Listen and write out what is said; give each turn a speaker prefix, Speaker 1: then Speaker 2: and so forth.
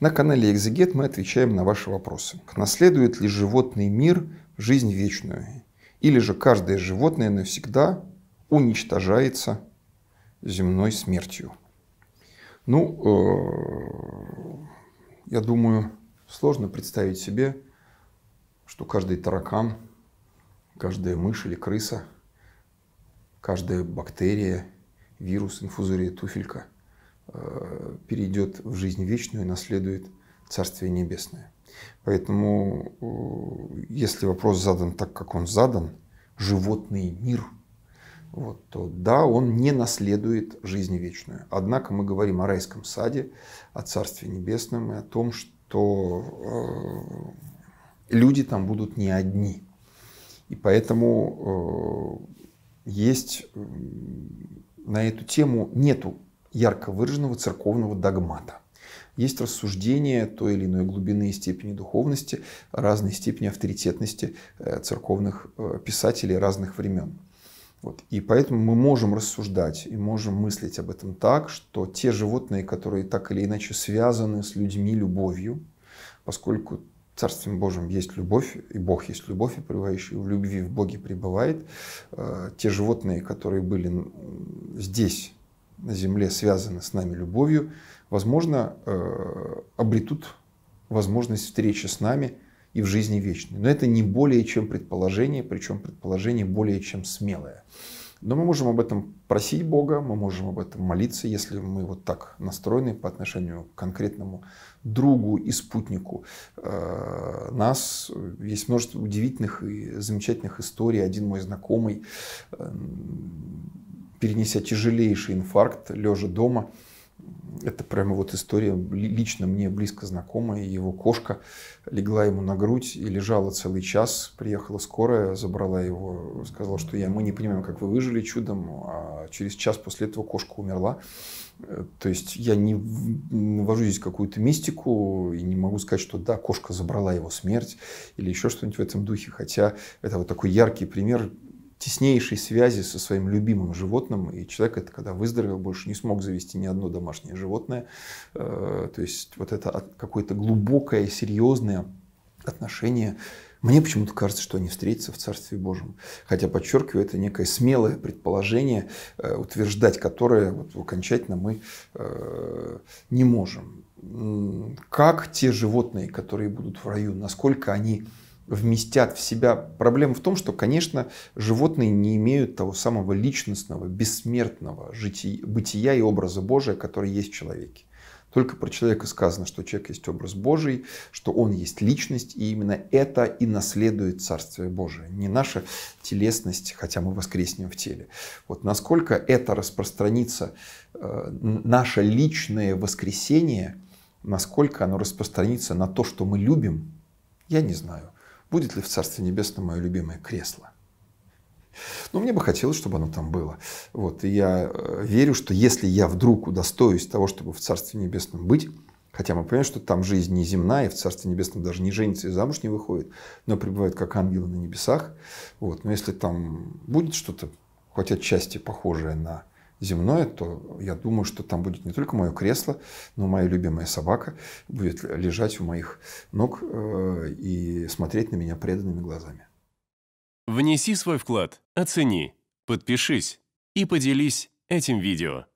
Speaker 1: На канале Экзегет мы отвечаем на ваши вопросы. Наследует ли животный мир жизнь вечную? Или же каждое животное навсегда уничтожается земной смертью? Ну, э, я думаю, сложно представить себе, что каждый таракан, каждая мышь или крыса, каждая бактерия, вирус, инфузория, туфелька – Э, перейдет в жизнь вечную и наследует Царствие Небесное. Поэтому, э, если вопрос задан так, как он задан, животный мир, вот, то да, он не наследует жизнь вечную. Однако мы говорим о райском саде, о Царстве Небесном и о том, что э, люди там будут не одни. И поэтому э, есть э, на эту тему нету ярко выраженного церковного догмата. Есть рассуждение той или иной глубины и степени духовности, разной степени авторитетности э, церковных э, писателей разных времен. Вот. И поэтому мы можем рассуждать и можем мыслить об этом так, что те животные, которые так или иначе связаны с людьми любовью, поскольку Царствием Божьим есть любовь, и Бог есть любовь, и пребывающий в любви в Боге пребывает. Э, те животные, которые были здесь, на земле связаны с нами любовью, возможно, э, обретут возможность встречи с нами и в жизни вечной. Но это не более чем предположение, причем предположение более чем смелое. Но мы можем об этом просить Бога, мы можем об этом молиться, если мы вот так настроены по отношению к конкретному другу и спутнику. Э, нас есть множество удивительных и замечательных историй. Один мой знакомый э, перенеся тяжелейший инфаркт, лежа дома. Это прямо вот история лично мне близко знакомая. Его кошка легла ему на грудь и лежала целый час. Приехала скорая, забрала его, сказала, что я, мы не понимаем, как вы выжили чудом. А через час после этого кошка умерла. Э, то есть я не ввожу здесь какую-то мистику и не могу сказать, что да, кошка забрала его смерть или еще что-нибудь в этом духе. Хотя это вот такой яркий пример теснейшей связи со своим любимым животным, и человек это, когда выздоровел, больше не смог завести ни одно домашнее животное. Э, то есть вот это какое-то глубокое, серьезное отношение. Мне почему-то кажется, что они встретятся в Царстве Божьем. Хотя, подчеркиваю, это некое смелое предположение, э, утверждать которое вот окончательно мы э, не можем. Как те животные, которые будут в раю, насколько они вместят в себя. Проблема в том, что, конечно, животные не имеют того самого личностного, бессмертного жития, бытия и образа Божия, который есть в человеке. Только про человека сказано, что человек есть образ Божий, что он есть личность, и именно это и наследует Царствие Божие. Не наша телесность, хотя мы воскреснем в теле. Вот насколько это распространится, э, наше личное воскресение, насколько оно распространится на то, что мы любим, я не знаю будет ли в Царстве Небесном мое любимое кресло. Но ну, мне бы хотелось, чтобы оно там было. Вот. И я э, верю, что если я вдруг удостоюсь того, чтобы в Царстве Небесном быть, хотя мы понимаем, что там жизнь не земная, и в Царстве Небесном даже не женится и замуж не выходит, но пребывает как ангелы на небесах. Вот. Но если там будет что-то, хоть отчасти похожее на земное, то я думаю, что там будет не только мое кресло, но моя любимая собака будет лежать у моих ног э, и смотреть на меня преданными глазами. Внеси свой вклад, оцени, подпишись и поделись этим видео.